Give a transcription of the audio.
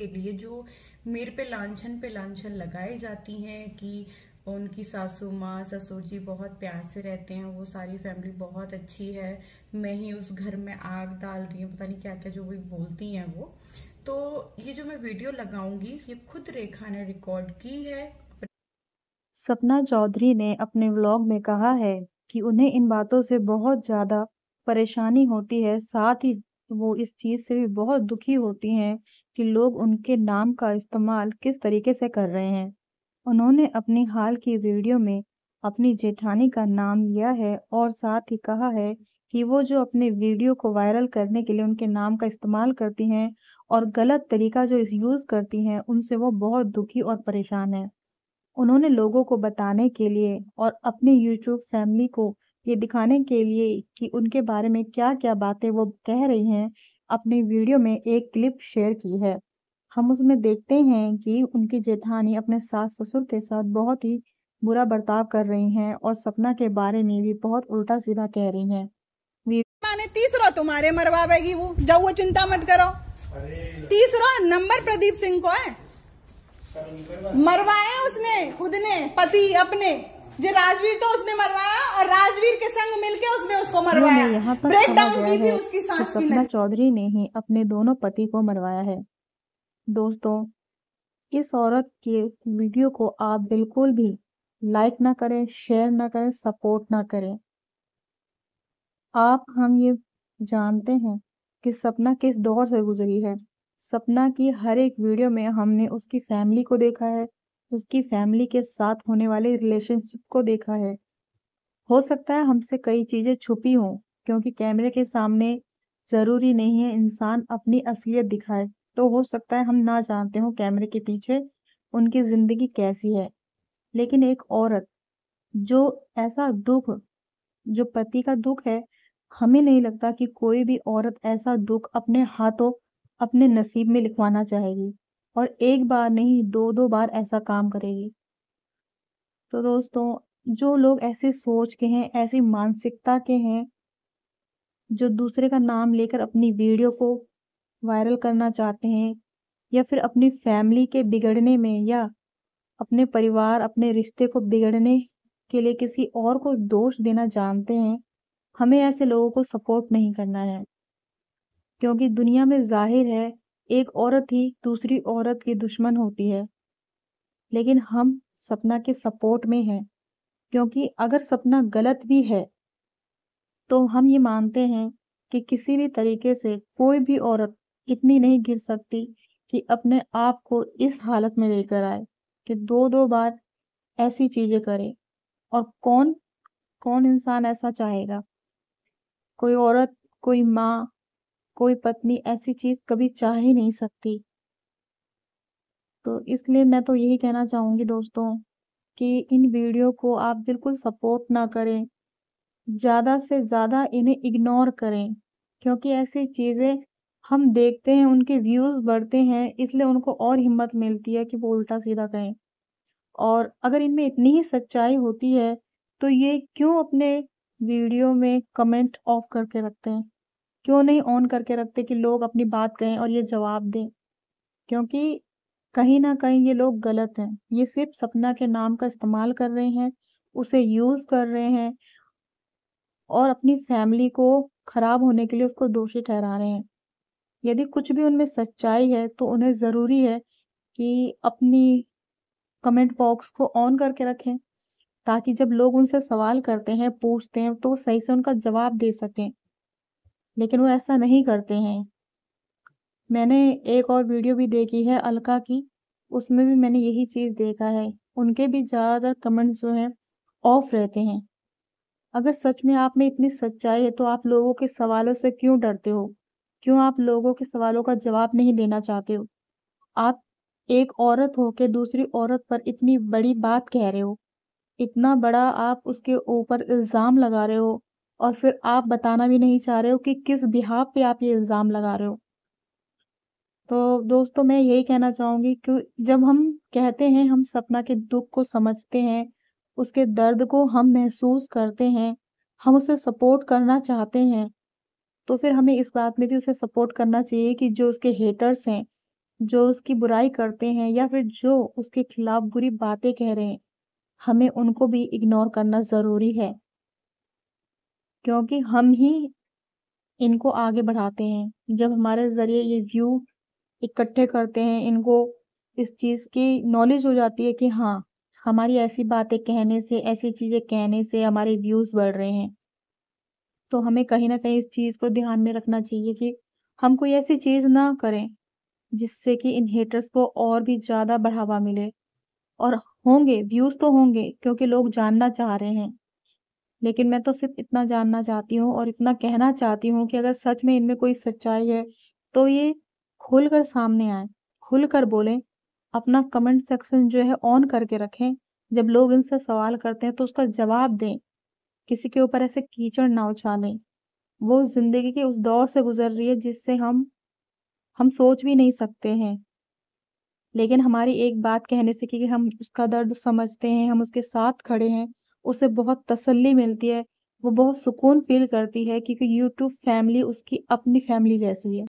के लिए जो मेरे पे लांछन पे लांछन लगाई जाती हैं कि उनकी सासू माँ ससुर जी बहुत प्यार से रहते हैं वो सारी फैमिली बहुत अच्छी है मैं ही उस घर में आग डाल रही हूँ पता नहीं क्या क्या जो भी बोलती हैं वो तो ये जो मैं वीडियो लगाऊंगी ये खुद रेखा ने रिकॉर्ड की है सपना चौधरी ने अपने व्लॉग में कहा है कि उन्हें इन बातों से बहुत ज़्यादा परेशानी होती है साथ ही तो वो इस चीज़ से भी बहुत दुखी होती हैं कि लोग उनके नाम का इस्तेमाल किस तरीके से कर रहे हैं उन्होंने अपनी हाल की वीडियो में अपनी जेठानी का नाम लिया है और साथ ही कहा है कि वो जो अपने वीडियो को वायरल करने के लिए उनके नाम का इस्तेमाल करती हैं और गलत तरीका जो इस यूज़ करती हैं उनसे वो बहुत दुखी और परेशान है उन्होंने लोगों को बताने के लिए और अपने यूट्यूब फैमिली को ये दिखाने के लिए कि उनके बारे में क्या क्या बातें वो कह रही हैं अपने वीडियो में एक क्लिप शेयर की है हम उसमें देखते हैं कि उनकी जेठानी अपने सास ससुर के साथ बहुत ही बुरा बर्ताव कर रही हैं और सपना के बारे में भी बहुत उल्टा सीधा कह रही हैं माने तीसरा तुम्हारे मरवा मरवावेगी वो जाओ वो चिंता मत करो तीसरा नंबर प्रदीप सिंह को है मरवाया उसने खुद ने पति अपने जो राजवीर तो उसने मरवाया राजवीर के संग मिलके उसने उसको मरवाया यहाँ पर ब्रेक डाउन की थी उसकी सास की सपना चौधरी ने ही अपने दोनों पति को मरवाया है दोस्तों इस औरत के वीडियो को आप बिल्कुल भी लाइक ना करें शेयर ना करें सपोर्ट ना करें आप हम ये जानते हैं कि सपना किस दौर से गुजरी है सपना की हर एक वीडियो में हमने उसकी फैमिली को देखा है उसकी फैमिली के साथ होने वाले रिलेशनशिप को देखा है हो सकता है हमसे कई चीज़ें छुपी हों क्योंकि कैमरे के सामने ज़रूरी नहीं है इंसान अपनी असलियत दिखाए तो हो सकता है हम ना जानते हों कैमरे के पीछे उनकी ज़िंदगी कैसी है लेकिन एक औरत जो ऐसा दुख जो पति का दुख है हमें नहीं लगता कि कोई भी औरत ऐसा दुख अपने हाथों अपने नसीब में लिखवाना चाहेगी और एक बार नहीं दो दो बार ऐसा काम करेगी तो दोस्तों जो लोग ऐसे सोच के हैं ऐसी मानसिकता के हैं जो दूसरे का नाम लेकर अपनी वीडियो को वायरल करना चाहते हैं या फिर अपनी फैमिली के बिगड़ने में या अपने परिवार अपने रिश्ते को बिगड़ने के लिए किसी और को दोष देना जानते हैं हमें ऐसे लोगों को सपोर्ट नहीं करना है क्योंकि दुनिया में जाहिर है एक औरत ही दूसरी औरत की दुश्मन होती है लेकिन हम सपना के सपोर्ट में हैं क्योंकि अगर सपना गलत भी है तो हम ये मानते हैं कि किसी भी तरीके से कोई भी औरत इतनी नहीं गिर सकती कि अपने आप को इस हालत में लेकर आए कि दो दो बार ऐसी चीज़ें करे और कौन कौन इंसान ऐसा चाहेगा कोई औरत कोई माँ कोई पत्नी ऐसी चीज़ कभी चाह ही नहीं सकती तो इसलिए मैं तो यही कहना चाहूंगी दोस्तों कि इन वीडियो को आप बिल्कुल सपोर्ट ना करें ज़्यादा से ज़्यादा इन्हें इग्नोर करें क्योंकि ऐसी चीज़ें हम देखते हैं उनके व्यूज़ बढ़ते हैं इसलिए उनको और हिम्मत मिलती है कि वो उल्टा सीधा कहें और अगर इनमें इतनी ही सच्चाई होती है तो ये क्यों अपने वीडियो में कमेंट ऑफ करके रखते हैं क्यों नहीं ऑन करके रखते कि लोग अपनी बात कहें और ये जवाब दें क्योंकि कहीं ना कहीं ये लोग गलत हैं ये सिर्फ सपना के नाम का इस्तेमाल कर रहे हैं उसे यूज कर रहे हैं और अपनी फैमिली को खराब होने के लिए उसको दोषी ठहरा रहे हैं यदि कुछ भी उनमें सच्चाई है तो उन्हें ज़रूरी है कि अपनी कमेंट बॉक्स को ऑन करके रखें ताकि जब लोग उनसे सवाल करते हैं पूछते हैं तो सही से उनका जवाब दे सकें लेकिन वो ऐसा नहीं करते हैं मैंने एक और वीडियो भी देखी है अलका की उसमें भी मैंने यही चीज़ देखा है उनके भी ज़्यादातर कमेंट्स जो हैं ऑफ रहते हैं अगर सच में आप में इतनी सच्चाई है तो आप लोगों के सवालों से क्यों डरते हो क्यों आप लोगों के सवालों का जवाब नहीं देना चाहते हो आप एक औरत हो के दूसरी औरत पर इतनी बड़ी बात कह रहे हो इतना बड़ा आप उसके ऊपर इल्ज़ाम लगा रहे हो और फिर आप बताना भी नहीं चाह रहे हो कि किस बिहाब पे आप ये इल्ज़ाम लगा रहे हो तो दोस्तों मैं यही कहना चाहूँगी कि जब हम कहते हैं हम सपना के दुख को समझते हैं उसके दर्द को हम महसूस करते हैं हम उसे सपोर्ट करना चाहते हैं तो फिर हमें इस बात में भी उसे सपोर्ट करना चाहिए कि जो उसके हेटर्स हैं जो उसकी बुराई करते हैं या फिर जो उसके खिलाफ बुरी बातें कह रहे हैं हमें उनको भी इग्नोर करना ज़रूरी है क्योंकि हम ही इनको आगे बढ़ाते हैं जब हमारे ज़रिए ये व्यू इकट्ठे करते हैं इनको इस चीज़ की नॉलेज हो जाती है कि हाँ हमारी ऐसी बातें कहने से ऐसी चीज़ें कहने से हमारे व्यूज़ बढ़ रहे हैं तो हमें कहीं ना कहीं इस चीज़ को ध्यान में रखना चाहिए कि हम कोई ऐसी चीज़ ना करें जिससे कि इन हेटर्स को और भी ज़्यादा बढ़ावा मिले और होंगे व्यूज़ तो होंगे क्योंकि लोग जानना चाह रहे हैं लेकिन मैं तो सिर्फ इतना जानना चाहती हूँ और इतना कहना चाहती हूँ कि अगर सच में इनमें कोई सच्चाई है तो ये खुल कर सामने आए खुल कर बोलें अपना कमेंट सेक्शन जो है ऑन करके रखें जब लोग इनसे सवाल करते हैं तो उसका जवाब दें किसी के ऊपर ऐसे कीचड़ ना उछालें वो ज़िंदगी के उस दौर से गुजर रही है जिससे हम हम सोच भी नहीं सकते हैं लेकिन हमारी एक बात कहने से कि हम उसका दर्द समझते हैं हम उसके साथ खड़े हैं उसे बहुत तसल्ली मिलती है वो बहुत सुकून फील करती है क्योंकि यूट्यूब फैमिली उसकी अपनी फैमिली जैसी है